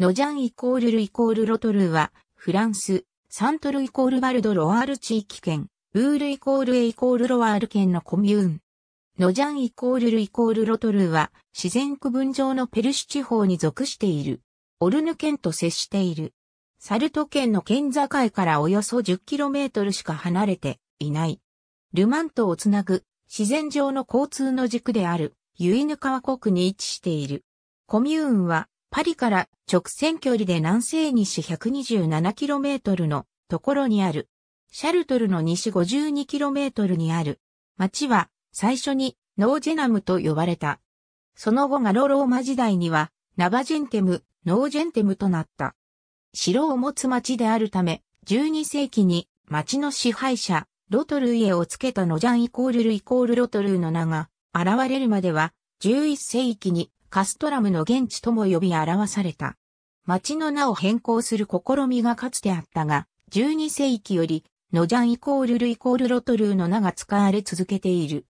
ノジャンイコールルイコールロトルーは、フランス、サントルイコールバルドロワール地域圏、ブールイコールエイコールロワール県のコミューン。ノジャンイコールルイコールロトルーは、自然区分上のペルシ地方に属している。オルヌ県と接している。サルト県の県境からおよそ 10km しか離れていない。ルマントをつなぐ自然上の交通の軸であるユイヌ川国に位置している。コミューンはパリから直線距離で南西西 127km のところにある。シャルトルの西 52km にある。町は最初にノージェナムと呼ばれた。その後ガロローマ時代にはナバジェンテム、ノージェンテムとなった。城を持つ町であるため、12世紀に町の支配者、ロトルイエをつけたノジャンイコールルイコールロトルーの名が現れるまでは、11世紀にカストラムの現地とも呼び表された。町の名を変更する試みがかつてあったが、12世紀より、ノジャンイコールルイコールロトルーの名が使われ続けている。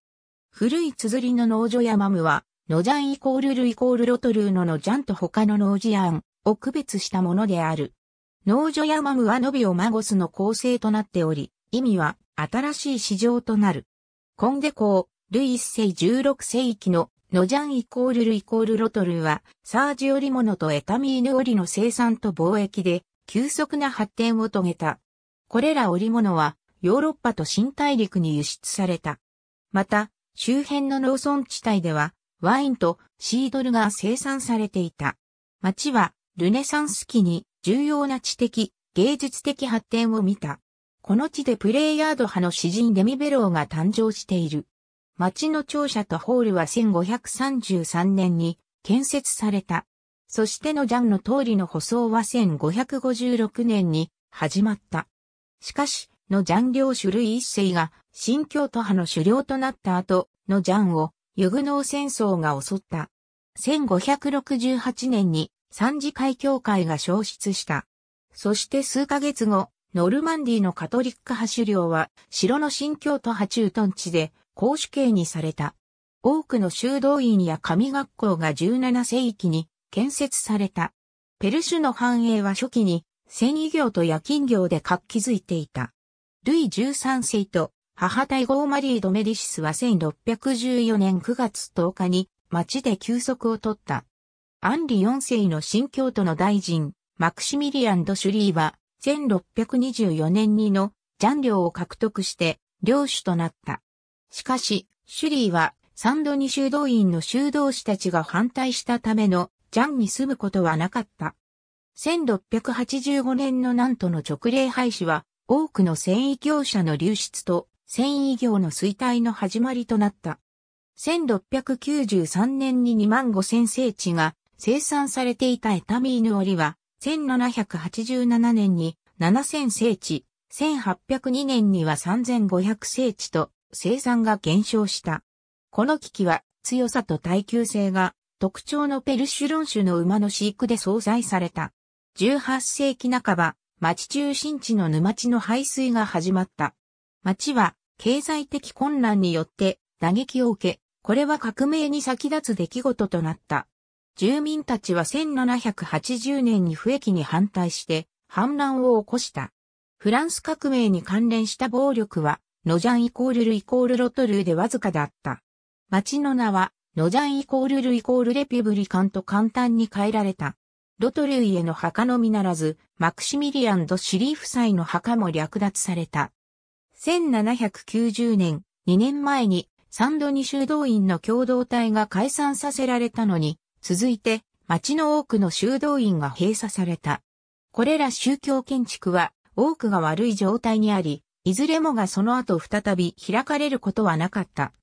古い綴りの農場やマムは、ノジャンイコールルイコールロトルーのノジャンと他の農事案を区別したものである。農場やマムはノビオマゴスの構成となっており、意味は新しい市場となる。コンデコー、ルイ1世16世紀のノジャンイコールルイコールロトルは、サージ織物とエタミーヌ織の生産と貿易で、急速な発展を遂げた。これら織物は、ヨーロッパと新大陸に輸出された。また、周辺の農村地帯では、ワインとシードルが生産されていた。町は、ルネサンス期に重要な知的、芸術的発展を見た。この地でプレイヤード派の詩人デミベローが誕生している。町の庁舎とホールは1533年に建設された。そしてのジャンの通りの舗装は1556年に始まった。しかし、のジャン領主類一世が新京都派の首領となった後、のジャンをユグノー戦争が襲った。1568年に三次会協会が消失した。そして数ヶ月後、ノルマンディのカトリック派首領は城の新京都派駐屯地で公主刑にされた。多くの修道院や神学校が17世紀に建設された。ペルシュの繁栄は初期に繊維業と夜勤業で活気づいていた。ルイ13世と母体号マリー・ドメディシスは1614年9月10日に町で休息を取った。アンリ4世の新教徒の大臣、マクシミリアン・ド・シュリーは1624年にのジャン領を獲得して領主となった。しかし、シュリーはサンドニ修道院の修道士たちが反対したためのジャンに住むことはなかった。1685年の南都の直令廃止は多くの繊維業者の流出と繊維業の衰退の始まりとなった。1693年に2万5千世地が生産されていたエタミーヌ織は1787年に7千0世地、1802年には3500世地と生産が減少した。この危機は強さと耐久性が特徴のペルシュロン種の馬の飼育で総殺された。18世紀半ば、町中心地の沼地の排水が始まった。町は経済的混乱によって打撃を受け、これは革命に先立つ出来事となった。住民たちは1780年に不益に反対して反乱を起こした。フランス革命に関連した暴力はノジャンイコールルイコールロトルーでわずかだった。町の名は、ノジャンイコールルイコールレピュブリカンと簡単に変えられた。ロトルーへの墓のみならず、マクシミリアン・ド・シリー夫妻の墓も略奪された。1790年、2年前に、サンドニ修道院の共同体が解散させられたのに、続いて、町の多くの修道院が閉鎖された。これら宗教建築は、多くが悪い状態にあり、いずれもがその後再び開かれることはなかった。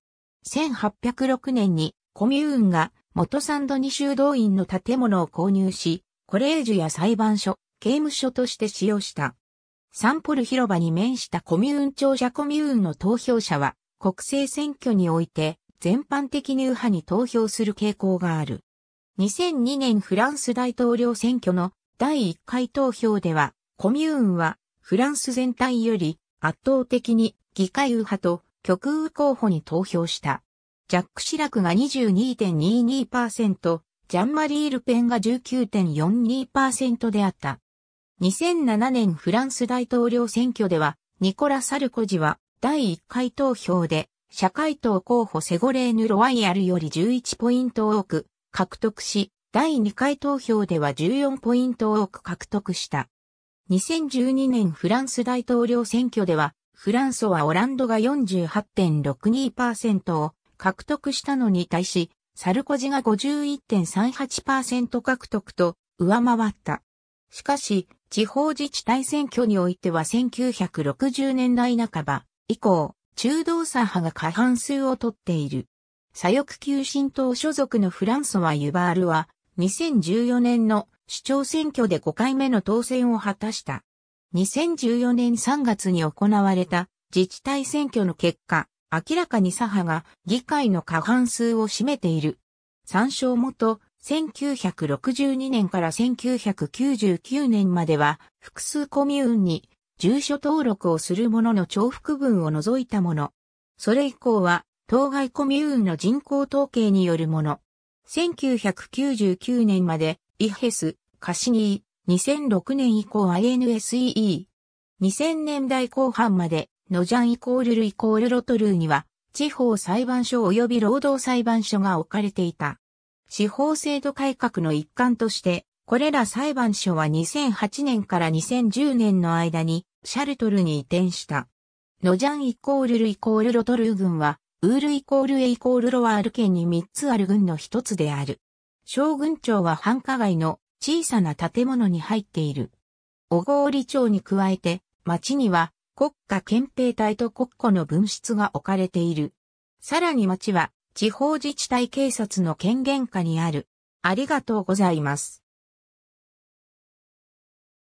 1806年にコミューンが元サンドニ修道院の建物を購入し、コレージュや裁判所、刑務所として使用した。サンポル広場に面したコミューン庁舎コミューンの投票者は、国政選挙において全般的に右派に投票する傾向がある。2002年フランス大統領選挙の第1回投票では、コミューンはフランス全体より圧倒的に議会右派と極右候補に投票した。ジャック・シラクが22.22%、ジャンマリー・ルペンが19.42%であった。2007年フランス大統領選挙では、ニコラ・サルコジは第1回投票で、社会党候補セゴレーヌ・ロワイヤルより11ポイント多く獲得し、第2回投票では14ポイント多く獲得した。2012年フランス大統領選挙では、フランソはオランドが48.62%を獲得したのに対し、サルコジが51.38%獲得と上回った。しかし、地方自治体選挙においては1960年代半ば以降、中道左派が過半数を取っている。左翼急進党所属のフランソワ・ユバールは、2014年の市長選挙で5回目の当選を果たした。2014年3月に行われた自治体選挙の結果、明らかに左派が議会の過半数を占めている。参照元、1962年から1999年までは複数コミューンに住所登録をする者の重複分を除いたもの。それ以降は当該コミューンの人口統計によるもの。1999年までイヘス、カシニー、2006年以降 INSEE。2000年代後半まで、ノジャンイコールルイコールロトルーには、地方裁判所及び労働裁判所が置かれていた。司法制度改革の一環として、これら裁判所は2008年から2010年の間に、シャルトルに移転した。ノジャンイコールルイコールロトルー軍は、ウールイコールエイコールロワール県に3つある軍の一つである。将軍町は繁華街の小さな建物に入っている。小郡町に加えて、町には国家憲兵隊と国庫の分室が置かれている。さらに町は地方自治体警察の権限下にある。ありがとうございます。